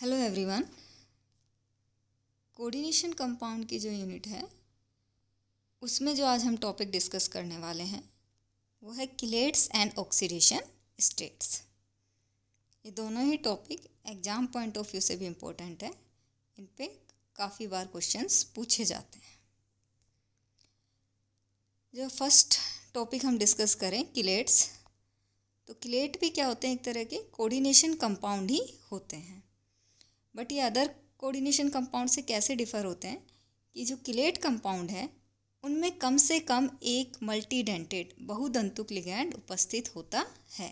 hello everyone coordination compound की जो unit है उसमें जो आज हम टॉपिक डिस्कस करने वाले हैं वो है किलेट्स एंड ऑक्सीडेशन स्टेट्स ये दोनों ही topic exam point of view से भी इम्पोर्टेंट है इन पर काफ़ी बार क्वेश्चंस पूछे जाते हैं जो फर्स्ट टॉपिक हम डिस्कस करें किलेट्स तो किलेट भी क्या होते हैं एक तरह के कोऑर्डिनेशन कंपाउंड ही होते हैं बट ये अदर कोऑर्डिनेशन कंपाउंड से कैसे डिफ़र होते हैं कि जो किलेट कंपाउंड है उनमें कम से कम एक मल्टीडेंटेड बहुदंतुक लिगैंड उपस्थित होता है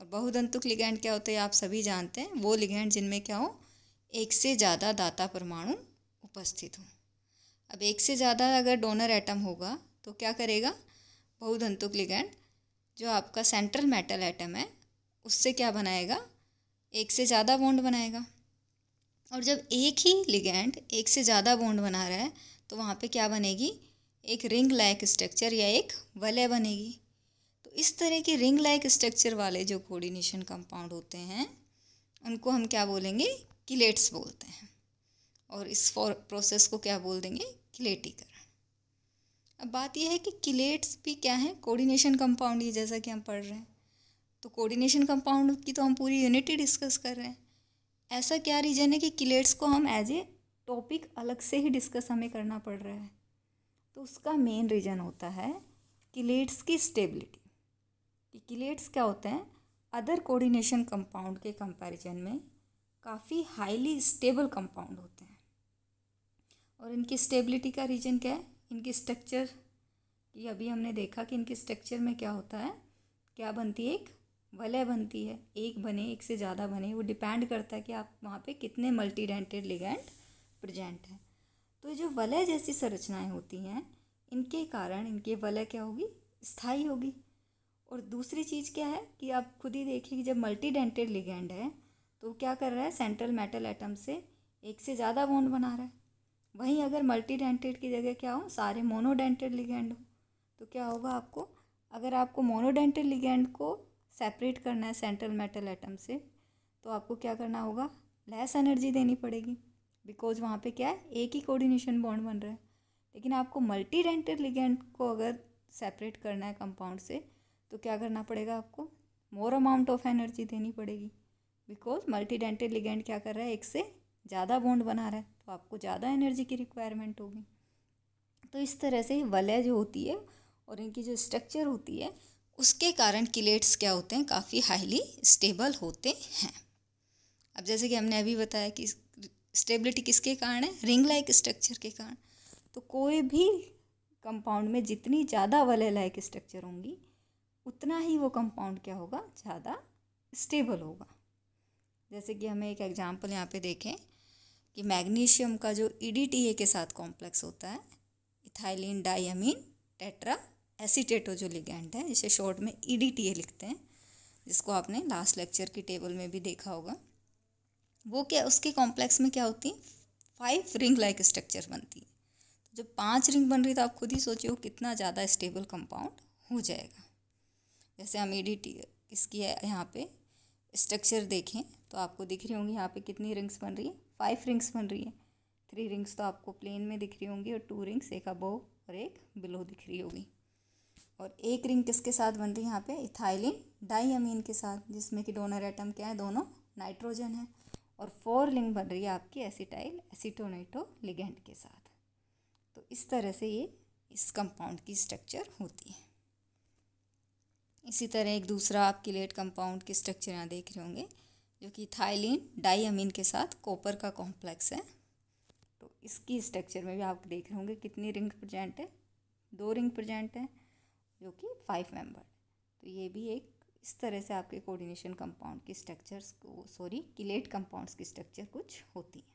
और बहुदंतुक लिगैंड क्या होते हैं आप सभी जानते हैं वो लिगैंड जिनमें क्या हो एक से ज़्यादा दाता परमाणु उपस्थित हो अब एक से ज़्यादा अगर डोनर एटम होगा तो क्या करेगा बहुदंतुक लिगैंड जो आपका सेंट्रल मेटल एटम है उससे क्या बनाएगा एक से ज़्यादा बॉन्ड बनाएगा और जब एक ही लिगेंड एक से ज़्यादा बॉन्ड बना रहा है तो वहाँ पे क्या बनेगी एक रिंग लाइक स्ट्रक्चर या एक वलय बनेगी तो इस तरह के रिंग लाइक स्ट्रक्चर वाले जो कोऑर्डिनेशन कंपाउंड होते हैं उनको हम क्या बोलेंगे किलेट्स बोलते हैं और इस फॉर प्रोसेस को क्या बोल देंगे किलेटीकरण अब बात यह है कि किलेट्स भी क्या है कोऑर्डिनेशन कंपाउंड ये जैसा कि हम पढ़ रहे हैं तो कोऑर्डिनेशन कंपाउंड की तो हम पूरी यूनिट ही डिस्कस कर रहे हैं ऐसा क्या रीज़न है कि किलेट्स को हम एज ए टॉपिक अलग से ही डिस्कस हमें करना पड़ रहा है तो उसका मेन रीज़न होता है किलेट्स की स्टेबिलिटी कि किलेट्स क्या होते हैं अदर कोऑर्डिनेशन कंपाउंड के कंपैरिजन में काफ़ी हाईली स्टेबल कंपाउंड होते हैं और इनकी स्टेबिलिटी का रीज़न क्या है इनकी स्ट्रक्चर कि अभी हमने देखा कि इनके स्ट्रक्चर में क्या होता है क्या बनती है एक वलय बनती है एक बने एक से ज़्यादा बने वो डिपेंड करता है कि आप वहाँ पे कितने मल्टी डेंटेड लिगेंड प्रजेंट है तो जो वलय जैसी संरचनाएं होती हैं इनके कारण इनके वलय क्या होगी स्थाई होगी और दूसरी चीज़ क्या है कि आप खुद ही देखिए कि जब मल्टी डेंटेड लिगेंड है तो क्या कर रहा है सेंट्रल मेटल एटम से एक से ज़्यादा बॉन्ड बना रहा है वहीं अगर मल्टी डेंटेड की जगह क्या हो सारे मोनोडेंटेड लिगेंड हो तो क्या होगा आपको अगर आपको मोनोडेंटेड लिगेंड को सेपरेट करना है सेंट्रल मेटल एटम से तो आपको क्या करना होगा लेस एनर्जी देनी पड़ेगी बिकॉज वहाँ पे क्या है एक ही कोऑर्डिनेशन बॉन्ड बन रहा है लेकिन आपको मल्टी डेंटर लिगेंट को अगर सेपरेट करना है कंपाउंड से तो क्या करना पड़ेगा आपको मोर अमाउंट ऑफ एनर्जी देनी पड़ेगी बिकॉज मल्टी डेंटर लिगेंट क्या कर रहा है एक से ज़्यादा बॉन्ड बना रहा है तो आपको ज़्यादा एनर्जी की रिक्वायरमेंट होगी तो इस तरह से वलय जो होती है और इनकी जो स्ट्रक्चर होती है उसके कारण किलेट्स क्या होते हैं काफ़ी हाईली स्टेबल होते हैं अब जैसे कि हमने अभी बताया कि स्टेबिलिटी किसके कारण है रिंग लाइक स्ट्रक्चर के कारण तो कोई भी कंपाउंड में जितनी ज़्यादा वले लाइक स्ट्रक्चर होंगी उतना ही वो कंपाउंड क्या होगा ज़्यादा स्टेबल होगा जैसे कि हमें एक एग्जांपल यहाँ पे देखें कि मैग्नीशियम का जो ई e के साथ कॉम्प्लेक्स होता है इथाइलिन डाइमीन टेट्रा एसीटेटो जो लिगेंड है जिसे शॉर्ट में ई e लिखते हैं जिसको आपने लास्ट लेक्चर की टेबल में भी देखा होगा वो क्या उसके कॉम्प्लेक्स में क्या होती है फाइव रिंग लाइक स्ट्रक्चर बनती है तो जब पांच रिंग बन रही तो आप खुद ही सोचिए कितना ज़्यादा स्टेबल कंपाउंड हो जाएगा जैसे हम ई e इसकी यहाँ पे स्ट्रक्चर देखें तो आपको दिख रही होंगी यहाँ पे कितनी रिंग्स बन रही है फाइव रिंग्स बन रही है थ्री रिंग्स तो आपको प्लेन में दिख रही होंगी और टू रिंग्स एक अबो और एक बिलो दिख रही होगी और एक रिंग किसके साथ बन रही है यहाँ पे इथाइलिन डाईअमीन के साथ जिसमें कि डोनर एटम क्या है दोनों नाइट्रोजन है और फोर लिंग बन रही है आपकी एसिटाइल एसिटोनाइटो लिगेंड के साथ तो इस तरह से ये इस कंपाउंड की स्ट्रक्चर होती है इसी तरह एक दूसरा आप किलेट कंपाउंड की स्ट्रक्चर यहाँ देख रहे होंगे जो कि थाइलिन डाईअमीन के साथ कॉपर का कॉम्प्लेक्स है तो इसकी स्ट्रक्चर में भी आप देख रहे होंगे कितनी रिंग प्रजेंट है दो रिंग प्रजेंट है जो कि फाइव मेंबर तो ये भी एक इस तरह से आपके कोऑर्डिनेशन कंपाउंड की स्ट्रक्चर्स को सॉरी किलेट कंपाउंड्स की स्ट्रक्चर कुछ होती है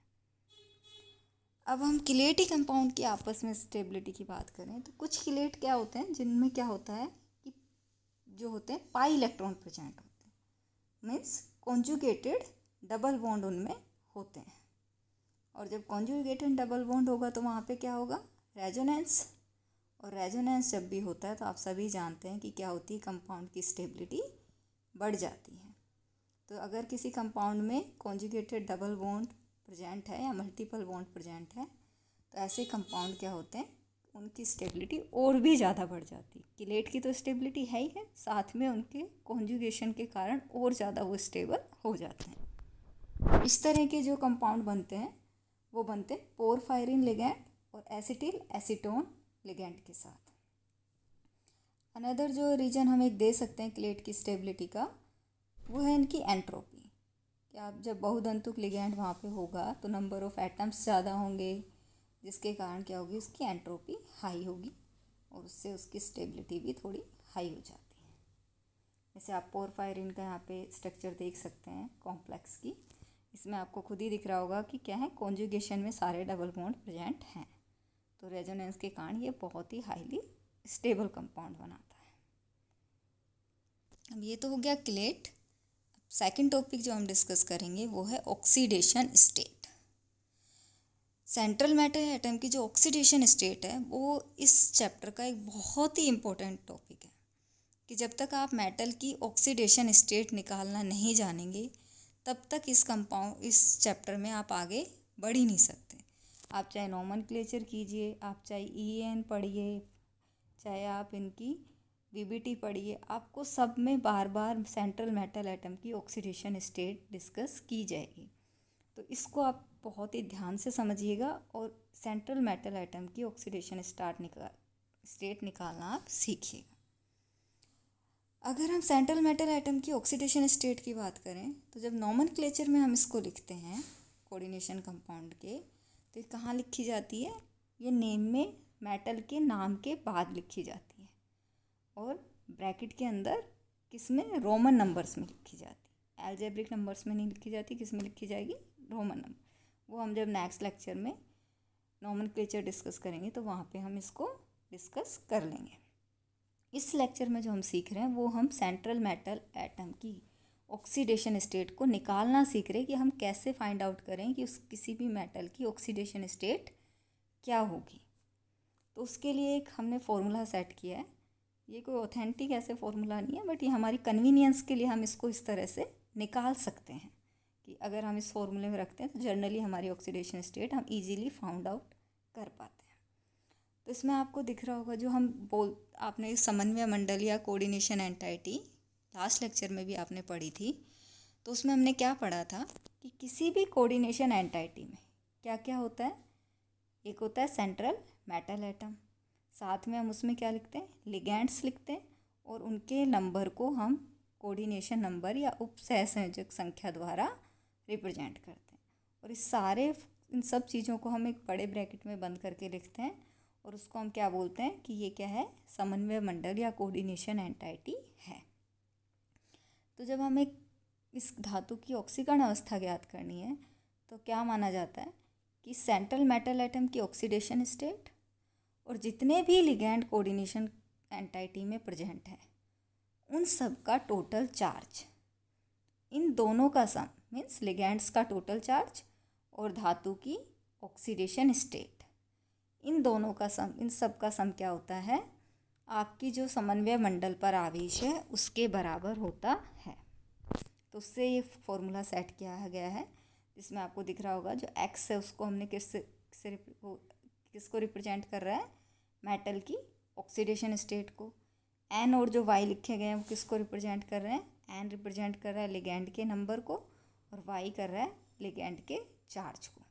अब हम किलेटी कंपाउंड की आपस में स्टेबिलिटी की बात करें तो कुछ किलेट क्या होते हैं जिनमें क्या होता है कि जो होते हैं पाई इलेक्ट्रॉन प्रेजेंट होते हैं मीन्स कॉन्जुगेटेड डबल बॉन्ड उनमें होते हैं और जब कॉन्जुगेटेड डबल बॉन्ड होगा तो वहाँ पे क्या होगा रेजोनेंस और रेजोनेंस जब भी होता है तो आप सभी जानते हैं कि क्या होती है कंपाउंड की स्टेबिलिटी बढ़ जाती है तो अगर किसी कंपाउंड में कॉन्जुगेटेड डबल बॉन्ड प्रजेंट है या मल्टीपल बॉन्ड प्रजेंट है तो ऐसे कंपाउंड क्या होते हैं उनकी स्टेबिलिटी और भी ज़्यादा बढ़ जाती है किलेट की तो स्टेबिलिटी है ही है साथ में उनके कॉन्जुगेशन के कारण और ज़्यादा वो स्टेबल हो जाते हैं इस तरह के जो कंपाउंड बनते हैं वो बनते हैं पोरफायरिन लिगैंड और एसिटिल एसीटोन लिगेंड के साथ अनदर जो रीजन हम एक दे सकते हैं क्लेट की स्टेबिलिटी का वो है इनकी एंट्रोपी कि आप जब बहुदंतुक लिगेंड वहाँ पे होगा तो नंबर ऑफ़ एटम्स ज़्यादा होंगे जिसके कारण क्या होगी उसकी एंट्रोपी हाई होगी और उससे उसकी स्टेबिलिटी भी थोड़ी हाई हो जाती है जैसे आप पोरफायरिन का यहाँ पे स्ट्रक्चर देख सकते हैं कॉम्प्लेक्स की इसमें आपको खुद ही दिख रहा होगा कि क्या है कॉन्जुगेशन में सारे डबल बॉन्ड प्रेजेंट हैं तो रेजोनेंस के कारण ये बहुत ही हाईली स्टेबल कंपाउंड बनाता है अब ये तो हो गया क्लेट सेकेंड टॉपिक जो हम डिस्कस करेंगे वो है oxidation state central metal atom की जो ऑक्सीडेशन स्टेट है वो इस चैप्टर का एक बहुत ही इम्पोर्टेंट टॉपिक है कि जब तक आप मेटल की ऑक्सीडेशन स्टेट निकालना नहीं जानेंगे तब तक इस कंपाउंड इस चैप्टर में आप आगे बढ़ ही नहीं सकते आप चाहे नॉमन क्लेचर कीजिए आप चाहे ई e एन पढ़िए चाहे आप इनकी टी पढ़िए आपको सब में बार बार सेंट्रल मेटल एटम की ऑक्सीडेशन स्टेट डिस्कस की जाएगी तो इसको आप बहुत ही ध्यान से समझिएगा और सेंट्रल मेटल एटम की ऑक्सीडेशन स्टार्ट निकाल स्टेट निकालना आप सीखिएगा अगर हम सेंट्रल मेटल एटम की ऑक्सीडेशन स्टेट की बात करें तो जब नॉमन में हम इसको लिखते हैं कोऑर्डिनेशन कंपाउंड के तो कहाँ लिखी जाती है ये नेम में मेटल के नाम के बाद लिखी जाती है और ब्रैकेट के अंदर किस में रोमन नंबर्स में लिखी जाती है एल्जेब्रिक नंबर्स में नहीं लिखी जाती किस में लिखी जाएगी रोमन नंबर वो हम जब नेक्स्ट लेक्चर में नॉमन क्लेचर डिस्कस करेंगे तो वहाँ पे हम इसको डिस्कस कर लेंगे इस लेक्चर में जो हम सीख रहे हैं वो हम सेंट्रल मेटल एटम की ऑक्सीडेशन स्टेट को निकालना सीख रहे कि हम कैसे फाइंड आउट करें कि उस किसी भी मेटल की ऑक्सीडेशन स्टेट क्या होगी तो उसके लिए एक हमने फॉर्मूला सेट किया है ये कोई ऑथेंटिक ऐसे फॉर्मूला नहीं है बट ये हमारी कन्वीनियंस के लिए हम इसको इस तरह से निकाल सकते हैं कि अगर हम इस फॉर्मूले में रखते हैं तो जनरली हमारी ऑक्सीडेशन स्टेट हम इजीली फाउंड आउट कर पाते हैं तो इसमें आपको दिख रहा होगा जो हम बोल आपने समन्वय मंडल या कोऑर्डिनेशन एंटाइटी लास्ट लेक्चर में भी आपने पढ़ी थी तो उसमें हमने क्या पढ़ा था कि किसी भी कोऑर्डिनेशन एंटाइटी में क्या क्या होता है एक होता है सेंट्रल मेटल एटम साथ में हम उसमें क्या लिखते हैं लिगेंड्स लिखते हैं और उनके नंबर को हम कोऑर्डिनेशन नंबर या उप सहसंयोजक संख्या द्वारा रिप्रेजेंट करते हैं और इस सारे इन सब चीज़ों को हम एक बड़े ब्रैकेट में बंद करके लिखते हैं और उसको हम क्या बोलते हैं कि ये क्या है समन्वय मंडल या कोऑर्डिनेशन एंटाइटी है तो जब हमें इस धातु की ऑक्सीकरण अवस्था ज्ञात करनी है तो क्या माना जाता है कि सेंट्रल मेटल एटम की ऑक्सीडेशन स्टेट और जितने भी लिगेंड कोऑर्डिनेशन एंटाइटी में प्रेजेंट है उन सब का टोटल चार्ज इन दोनों का सम मीन्स लिगेंड्स का टोटल चार्ज और धातु की ऑक्सीडेशन स्टेट इन दोनों का सम इन सब का सम क्या होता है आपकी जो समन्वय मंडल पर आवेश है उसके बराबर होता है तो उससे ये फॉर्मूला सेट किया गया है जिसमें आपको दिख रहा होगा जो एक्स है उसको हमने किस से किसको रिप्रेजेंट कर रहा है मेटल की ऑक्सीडेशन स्टेट को एन और जो वाई लिखे गए हैं वो किसको रिप्रेजेंट कर रहे हैं एन रिप्रेजेंट कर रहा है लिगेंड के नंबर को और वाई कर रहा है लिगेंड के चार्ज को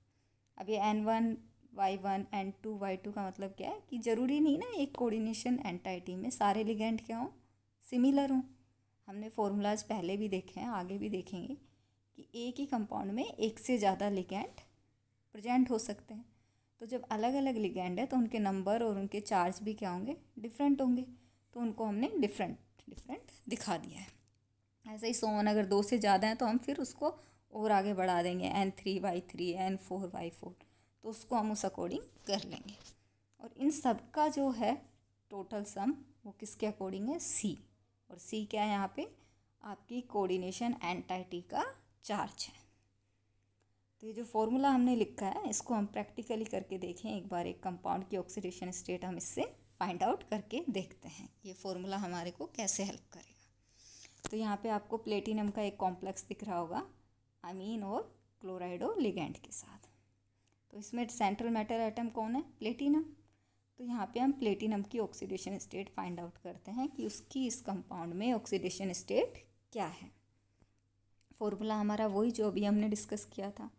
अब ये N one Y one and two Y two का मतलब क्या है कि ज़रूरी नहीं ना एक कोऑर्डिनेशन एंटाइटी में सारे लिगेंड क्या हों सिमिलर हों हमने फॉर्मूलाज पहले भी देखे हैं आगे भी देखेंगे कि एक ही कंपाउंड में एक से ज़्यादा लिगेंड प्रजेंट हो सकते हैं तो जब अलग अलग लिगेंड है तो उनके नंबर और उनके चार्ज भी क्या होंगे डिफरेंट होंगे तो उनको हमने डिफरेंट डिफरेंट दिखा दिया है ऐसे ही सोन अगर दो से ज़्यादा हैं तो हम फिर उसको और आगे बढ़ा देंगे N three Y three N four Y four तो उसको हम उस अकॉर्डिंग कर लेंगे और इन सब का जो है टोटल सम वो किसके अकॉर्डिंग है सी और सी क्या है यहाँ पे आपकी कोऑर्डिनेशन एंटाइटी का चार्ज है तो ये जो फॉर्मूला हमने लिखा है इसको हम प्रैक्टिकली करके देखें एक बार एक कंपाउंड की ऑक्सीडेशन स्टेट हम इससे फाइंड आउट करके देखते हैं ये फॉर्मूला हमारे को कैसे हेल्प करेगा तो यहाँ पे आपको प्लेटिनम का एक कॉम्प्लेक्स दिख रहा होगा अमीन और क्लोराइडो लिगेंड के साथ तो इसमें सेंट्रल मेटल आइटम कौन है प्लेटिनम तो यहाँ पे हम प्लेटिनम की ऑक्सीडेशन स्टेट फाइंड आउट करते हैं कि उसकी इस कंपाउंड में ऑक्सीडेशन स्टेट क्या है फॉर्मूला हमारा वही जो अभी हमने डिस्कस किया था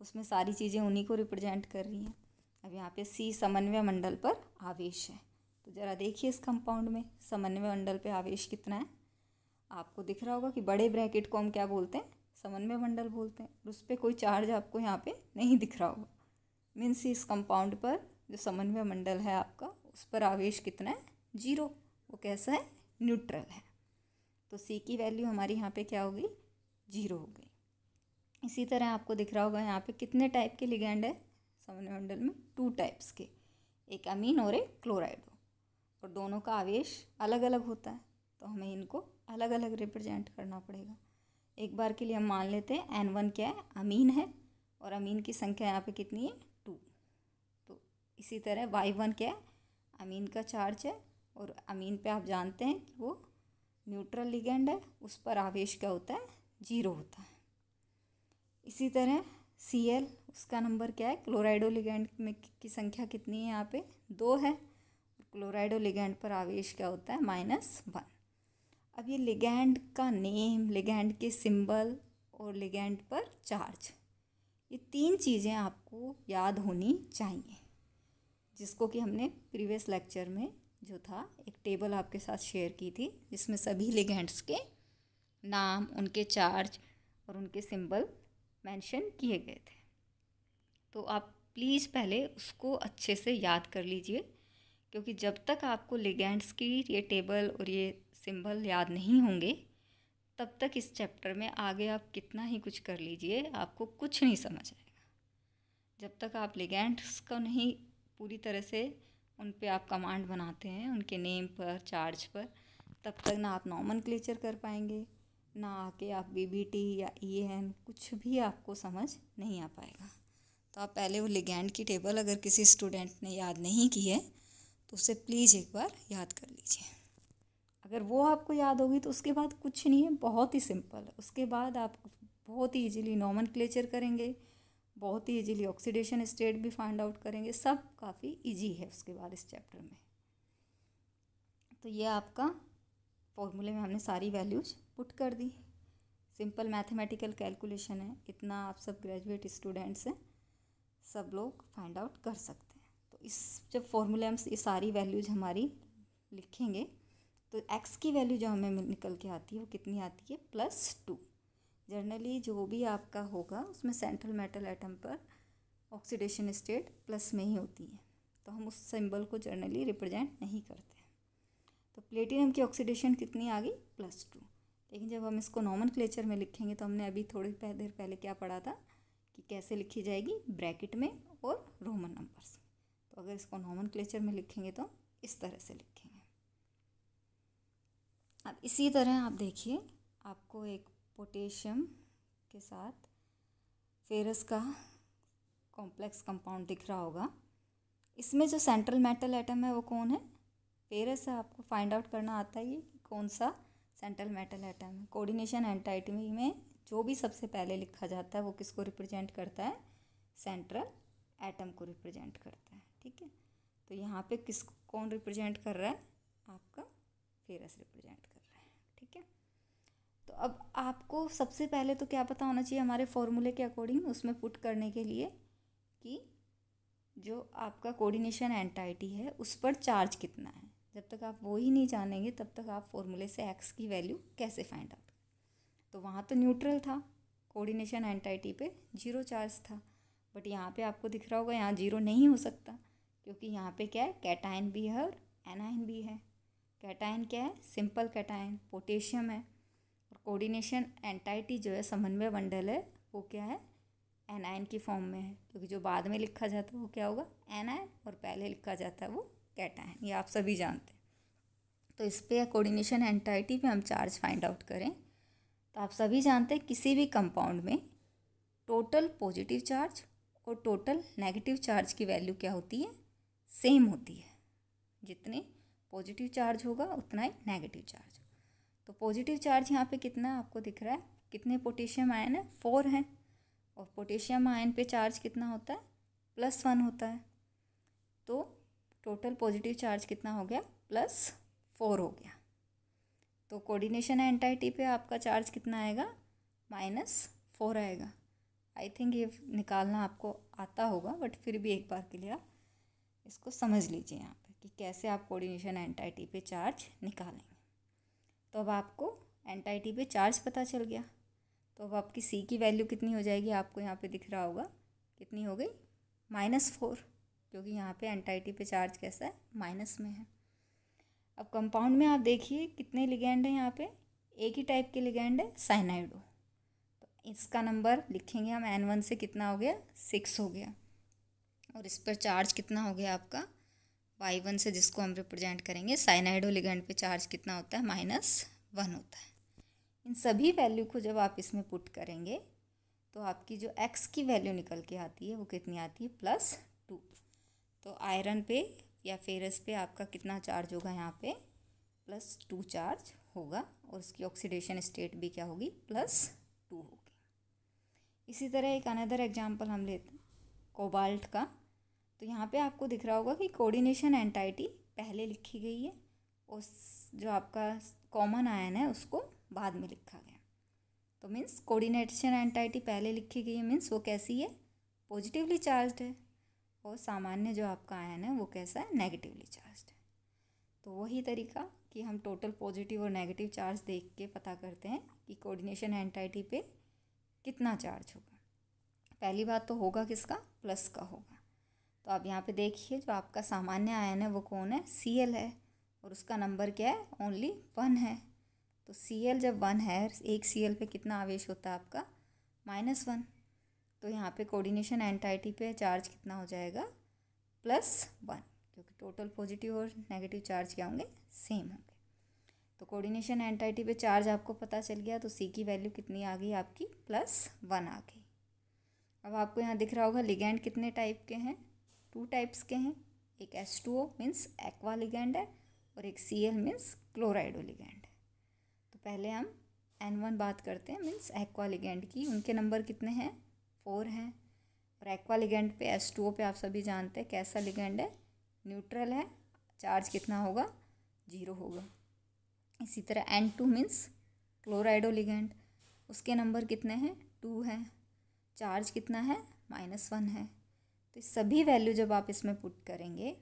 उसमें सारी चीज़ें उन्हीं को रिप्रेजेंट कर रही हैं अब यहाँ पे सी समन्वय मंडल पर आवेश है तो ज़रा देखिए इस कंपाउंड में समन्वय मंडल पे आवेश कितना है आपको दिख रहा होगा कि बड़े ब्रैकेट को हम क्या बोलते हैं समन्वय मंडल बोलते हैं उस पर कोई चार्ज आपको यहाँ पे नहीं दिख रहा होगा मीन्स इस कंपाउंड पर जो समन्वय मंडल है आपका उस पर आवेश कितना है जीरो वो कैसा है न्यूट्रल है तो सी की वैल्यू हमारी यहाँ पे क्या होगी जीरो हो गई इसी तरह आपको दिख रहा होगा यहाँ पे कितने टाइप के लिगेंड है समन्वय मंडल में टू टाइप्स के एक अमीन और एक क्लोराइडो और दोनों का आवेश अलग अलग होता है तो हमें इनको अलग अलग रिप्रेजेंट करना पड़ेगा एक बार के लिए हम मान लेते हैं एन वन क्या है अमीन है और अमीन की संख्या यहाँ पे कितनी है इसी तरह वाई वन क्या है अमीन का चार्ज है और अमीन पे आप जानते हैं कि वो न्यूट्रल लिगेंड है उस पर आवेश क्या होता है जीरो होता है इसी तरह सी एल उसका नंबर क्या है क्लोराइडो लिगेंड में की संख्या कितनी है यहाँ पे दो है क्लोराइडो लिगेंड पर आवेश क्या होता है माइनस वन अब ये लिगेंड का नेम लिगेंड के सिंबल और लिगेंड पर चार्ज ये तीन चीज़ें आपको याद होनी चाहिए जिसको कि हमने प्रीवियस लेक्चर में जो था एक टेबल आपके साथ शेयर की थी जिसमें सभी लिगेंड्स के नाम उनके चार्ज और उनके सिंबल मेंशन किए गए थे तो आप प्लीज़ पहले उसको अच्छे से याद कर लीजिए क्योंकि जब तक आपको लिगेंड्स की ये टेबल और ये सिंबल याद नहीं होंगे तब तक इस चैप्टर में आगे आप कितना ही कुछ कर लीजिए आपको कुछ नहीं समझ आएगा जब तक आप लिगेंड्स को नहीं पूरी तरह से उन पर आप कमांड बनाते हैं उनके नेम पर चार्ज पर तब तक ना आप नॉमन क्लेचर कर पाएंगे ना आके आप बी बी टी या ई e एन कुछ भी आपको समझ नहीं आ पाएगा तो आप पहले वो लिगैंड की टेबल अगर किसी स्टूडेंट ने याद नहीं की है तो उसे प्लीज़ एक बार याद कर लीजिए अगर वो आपको याद होगी तो उसके बाद कुछ नहीं है बहुत ही सिंपल है उसके बाद आप बहुत ही ईजिली नॉमन क्लेचर करेंगे बहुत ही ईजीली ऑक्सीडेशन स्टेट भी फाइंड आउट करेंगे सब काफ़ी इजी है उसके बाद इस चैप्टर में तो ये आपका फॉर्मूले में हमने सारी वैल्यूज पुट कर दी सिंपल मैथमेटिकल कैलकुलेशन है इतना आप सब ग्रेजुएट स्टूडेंट्स हैं सब लोग फाइंड आउट कर सकते हैं तो इस जब फॉर्मूले हम ये सारी वैल्यूज हमारी लिखेंगे तो एक्स की वैल्यू जो हमें निकल के आती है वो कितनी आती है प्लस टू जर्नली जो भी आपका होगा उसमें सेंट्रल मेटल एटम पर ऑक्सीडेशन स्टेट प्लस में ही होती है तो हम उस सिंबल को जर्नली रिप्रेजेंट नहीं करते तो प्लेटिनम की ऑक्सीडेशन कितनी आ गई प्लस टू लेकिन जब हम इसको नॉमन क्लेचर में लिखेंगे तो हमने अभी थोड़ी देर पहले क्या पढ़ा था कि कैसे लिखी जाएगी ब्रैकेट में और रोमन नंबर्स तो अगर इसको नॉमन क्लेचर में लिखेंगे तो इस तरह से लिखेंगे अब इसी तरह आप देखिए आपको एक पोटेशियम के साथ फेरस का कॉम्प्लेक्स कंपाउंड दिख रहा होगा इसमें जो सेंट्रल मेटल एटम है वो कौन है फेरस है आपको फाइंड आउट करना आता ही कि कौन सा सेंट्रल मेटल एटम है कोऑर्डिनेशन एंटाइटमी में जो भी सबसे पहले लिखा जाता है वो किसको रिप्रेजेंट करता है सेंट्रल एटम को रिप्रेजेंट करता है ठीक है तो यहाँ पे किस कौन रिप्रेजेंट कर रहा है आपका फेरस रिप्रेजेंट कर रहा है ठीक है तो अब आपको सबसे पहले तो क्या पता होना चाहिए हमारे फॉर्मूले के अकॉर्डिंग उसमें पुट करने के लिए कि जो आपका कोऑर्डिनेशन एंटाइटी है उस पर चार्ज कितना है जब तक आप वो ही नहीं जानेंगे तब तक आप फॉर्मूले से एक्स की वैल्यू कैसे फाइंड आउट तो वहाँ तो न्यूट्रल था कोऑर्डिनेशन एंटाइटी पे जीरो चार्ज था बट यहाँ पे आपको दिख रहा होगा यहाँ जीरो नहीं हो सकता क्योंकि यहाँ पे क्या है कैटाइन भी है और एनाइन भी है कैटाइन क्या है सिंपल कैटाइन पोटेशियम है कोऑर्डिनेशन एंटाइटी जो है समन्वय मंडल है वो क्या है एन आइन की फॉर्म में है क्योंकि जो बाद में लिखा जाता है वो क्या होगा एन आइन और पहले लिखा जाता है वो कैटाइन ये आप सभी जानते हैं तो इस पर कोऑर्डिनेशन एंटाइटी पे हम चार्ज फाइंड आउट करें तो आप सभी जानते हैं किसी भी कंपाउंड में टोटल पॉजिटिव चार्ज और टोटल नेगेटिव चार्ज की वैल्यू क्या होती है सेम होती है जितने पॉजिटिव चार्ज होगा उतना ही नेगेटिव चार्ज तो पॉजिटिव चार्ज यहाँ पे कितना आपको दिख रहा है कितने पोटेशियम आयन है फोर हैं और पोटेशियम आयन पे चार्ज कितना होता है प्लस वन होता है तो टोटल पॉजिटिव चार्ज कितना हो गया प्लस फोर हो गया तो कोऑर्डिनेशन एंटाइटी पे आपका चार्ज कितना आएगा माइनस फोर आएगा आई थिंक ये निकालना आपको आता होगा बट फिर भी एक बार के लिए आप इसको समझ लीजिए यहाँ पर कि कैसे आप कोऑर्डिनेशन एंटाइटी पे चार्ज निकालेंगे तो अब आपको एन टी पे चार्ज पता चल गया तो अब आपकी सी की वैल्यू कितनी हो जाएगी आपको यहाँ पे दिख रहा होगा कितनी हो गई माइनस फोर क्योंकि यहाँ पे एंटाइटी पे चार्ज कैसा है माइनस में है अब कंपाउंड में आप देखिए कितने लिगेंड हैं यहाँ पे एक ही टाइप के लिगेंड है साइनाइडो तो इसका नंबर लिखेंगे हम एन वन से कितना हो गया सिक्स हो गया और इस पर चार्ज कितना हो गया आपका वाई वन से जिसको हम रिप्रेजेंट करेंगे साइनाइड ओलीगेंट पे चार्ज कितना होता है माइनस वन होता है इन सभी वैल्यू को जब आप इसमें पुट करेंगे तो आपकी जो एक्स की वैल्यू निकल के आती है वो कितनी आती है प्लस टू तो आयरन पे या फेरस पे आपका कितना चार्ज होगा यहाँ पे प्लस टू चार्ज होगा और उसकी ऑक्सीडेशन स्टेट भी क्या होगी प्लस टू होगी इसी तरह एक अनदर एग्जाम्पल हम लेते हैं कोबाल्ट का तो यहाँ पे आपको दिख रहा होगा कि कोऑर्डिनेशन एंटाइटी पहले लिखी गई है उस जो आपका कॉमन आयन है उसको बाद में लिखा गया तो मीन्स कोऑर्डिनेशन एंटाइटी पहले लिखी गई है मीन्स वो कैसी है पॉजिटिवली चार्ज है और सामान्य जो आपका आयन है वो कैसा है नेगेटिवली चार्ज है तो वही तरीका कि हम टोटल पॉजिटिव और नेगेटिव चार्ज देख के पता करते हैं कि कोऑर्डिनेशन एंटाइटी पे कितना चार्ज होगा पहली बात तो होगा किसका प्लस का होगा तो आप यहाँ पे देखिए जो आपका सामान्य आयन है वो कौन है सी एल है और उसका नंबर क्या है ओनली वन है तो सी एल जब वन है एक सी एल पे कितना आवेश होता है आपका माइनस वन तो यहाँ पे कोऑर्डिनेशन एंटाइटी पे चार्ज कितना हो जाएगा प्लस वन क्योंकि टोटल पॉजिटिव और नेगेटिव चार्ज क्या होंगे सेम होंगे तो कोऑर्डिनेशन एंटाइटी पे चार्ज आपको पता चल गया तो सी की वैल्यू कितनी आ गई आपकी प्लस वन आ गई अब आपको यहाँ दिख रहा होगा लिगेंड कितने टाइप के हैं टू टाइप्स के हैं एक H two O means aqua ligand है और एक C L means chlorido ligand है तो पहले हम एन वन बात करते हैं मीन्स एक्वा लिगेंड की उनके नंबर कितने हैं फोर हैं और एक्वा लिगेंड पे एस टू ओ पे आप सभी जानते हैं कैसा लिगेंड है न्यूट्रल है चार्ज कितना होगा जीरो होगा इसी तरह N two means chlorido ligand उसके नंबर कितने हैं टू हैं चार्ज कितना है माइनस वन है तो सभी वैल्यू जब आप इसमें पुट करेंगे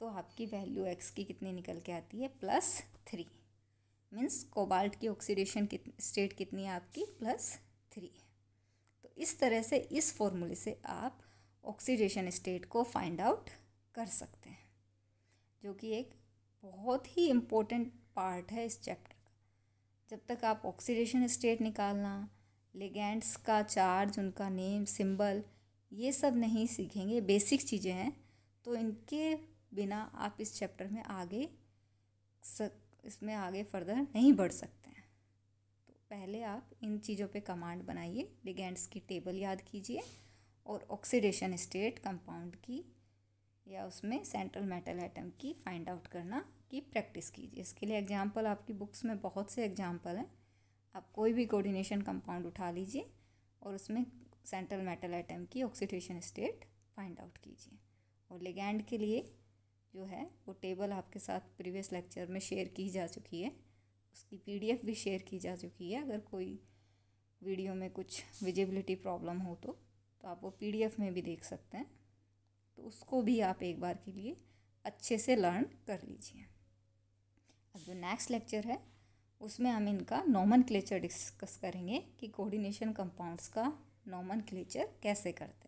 तो आपकी वैल्यू एक्स की कितनी निकल के आती है प्लस थ्री मीन्स कोबाल्ट की ऑक्सीडेशन कित स्टेट कितनी है आपकी प्लस थ्री तो इस तरह से इस फॉर्मूले से आप ऑक्सीडेशन स्टेट को फाइंड आउट कर सकते हैं जो कि एक बहुत ही इम्पोर्टेंट पार्ट है इस चैप्टर का जब तक आप ऑक्सीडेशन स्टेट निकालना लेगेंड्स का चार्ज उनका नेम सिंबल ये सब नहीं सीखेंगे बेसिक चीज़ें हैं तो इनके बिना आप इस चैप्टर में आगे सक इसमें आगे फर्दर नहीं बढ़ सकते हैं तो पहले आप इन चीज़ों पे कमांड बनाइए लिगेंड्स की टेबल याद कीजिए और ऑक्सीडेशन स्टेट कंपाउंड की या उसमें सेंट्रल मेटल आइटम की फाइंड आउट करना की प्रैक्टिस कीजिए इसके लिए एग्जाम्पल आपकी बुक्स में बहुत से एग्जाम्पल हैं आप कोई भी कोऑर्डिनेशन कंपाउंड उठा लीजिए और उसमें सेंट्रल मेटल आइटम की ऑक्सीडेशन स्टेट फाइंड आउट कीजिए और लेगैंड के लिए जो है वो टेबल आपके साथ प्रीवियस लेक्चर में शेयर की जा चुकी है उसकी पीडीएफ भी शेयर की जा चुकी है अगर कोई वीडियो में कुछ विजिबिलिटी प्रॉब्लम हो तो तो आप वो पीडीएफ में भी देख सकते हैं तो उसको भी आप एक बार के लिए अच्छे से लर्न कर लीजिए अब जो नेक्स्ट लेक्चर है उसमें हम इनका नॉमन क्लेचर डिस्कस करेंगे कि कोऑर्डिनेशन कंपाउंड्स का नॉमन कैसे करते हैं